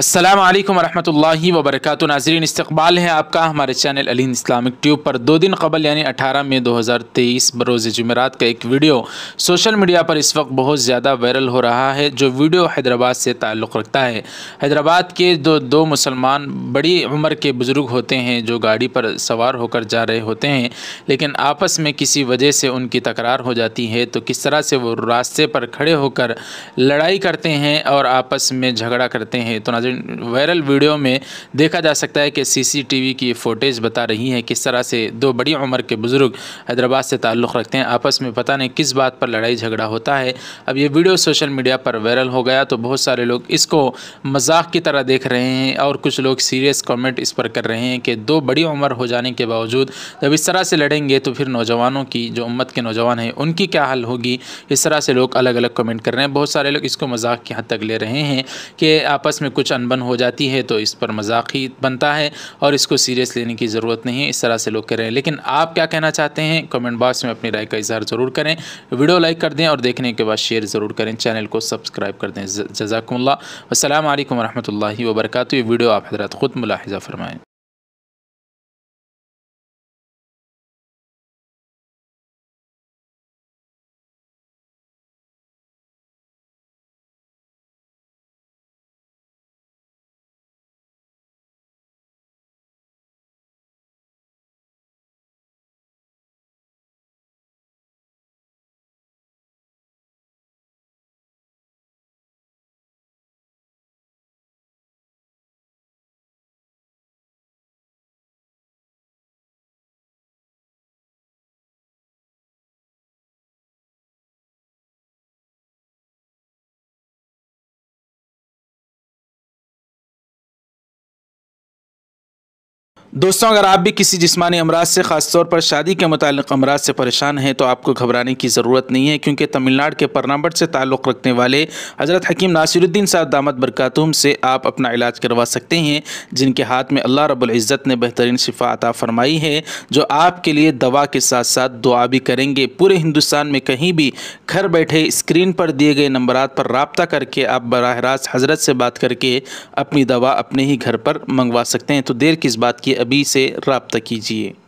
असलम वरहमल वरक नाजरीन इस्तबाल है आपका हमारे चैनल अलीन इस्लामिक ट्यूब पर दो दिन कबल यानी 18 मई 2023 बरोज़ जुमेरात का एक वीडियो सोशल मीडिया पर इस वक्त बहुत ज़्यादा वायरल हो रहा है जो वीडियो हैदराबाद से ताल्लुक़ रखता है हैदराबाद के दो दो मुसलमान बड़ी उम्र के बुज़ुर्ग होते हैं जो गाड़ी पर सवार होकर जा रहे होते हैं लेकिन आपस में किसी वजह से उनकी तकरार हो जाती है तो किस तरह से वो रास्ते पर खड़े होकर लड़ाई करते हैं और आपस में झगड़ा करते हैं तो नाजर प्रेजेंट वायरल वीडियो में देखा जा सकता है कि सीसीटीवी की फ़ोटेज बता रही हैं किस तरह से दो बड़ी उम्र के बुज़ुर्ग हैदराबाद से ताल्लुक़ रखते हैं आपस में पता नहीं किस बात पर लड़ाई झगड़ा होता है अब ये वीडियो सोशल मीडिया पर वायरल हो गया तो बहुत सारे लोग इसको मजाक की तरह देख रहे हैं और कुछ लोग सीरियस कॉमेंट इस पर कर रहे हैं कि दो बड़ी उम्र हो जाने के बावजूद जब इस तरह से लड़ेंगे तो फिर नौजवानों की जो उम्मत के नौजवान हैं उनकी क्या हल होगी इस तरह से लोग अलग अलग कमेंट कर रहे हैं बहुत सारे लोग इसको मजाक की हद तक ले रहे हैं कि आपस में कुछ अनबन हो जाती है तो इस पर मजाक ही बनता है और इसको सीरियस लेने की ज़रूरत नहीं है इस तरह से लोग कर रहे हैं लेकिन आप क्या कहना चाहते हैं कमेंट बॉक्स में अपनी राय का इजहार ज़रूर करें वीडियो लाइक कर दें और देखने के बाद शेयर ज़रूर करें चैनल को सब्सक्राइब कर दें जजाकम्ला असल वरहमल वर्क ये वीडियो आप हजरत ख़ुद मुलाहजा फरमाएँ दोस्तों अगर आप भी किसी जिस्मानी अमराज से ख़ासतौर पर शादी के मतलब अमराज से परेशान हैं तो आपको घबराने की ज़रूरत नहीं है क्योंकि तमिलनाडु के परनाबट से ताल्लुक़ रखने वाले हज़रत हकीम नासिरुद्दीन साहब दामद बरकातुम से आप अपना इलाज करवा सकते हैं जिनके हाथ में अल्लाह रब्बुल इज़्ज़त ने बेहतरीन शिफा अता फरमाई है जो आपके लिए दवा के साथ साथ दुआ भी करेंगे पूरे हिंदुस्तान में कहीं भी घर बैठे स्क्रीन पर दिए गए नंबर पर रबता करके आप बरह रास्त हज़रत से बात करके अपनी दवा अपने ही घर पर मंगवा सकते हैं तो देर किस बात की अभी से रबता कीजिए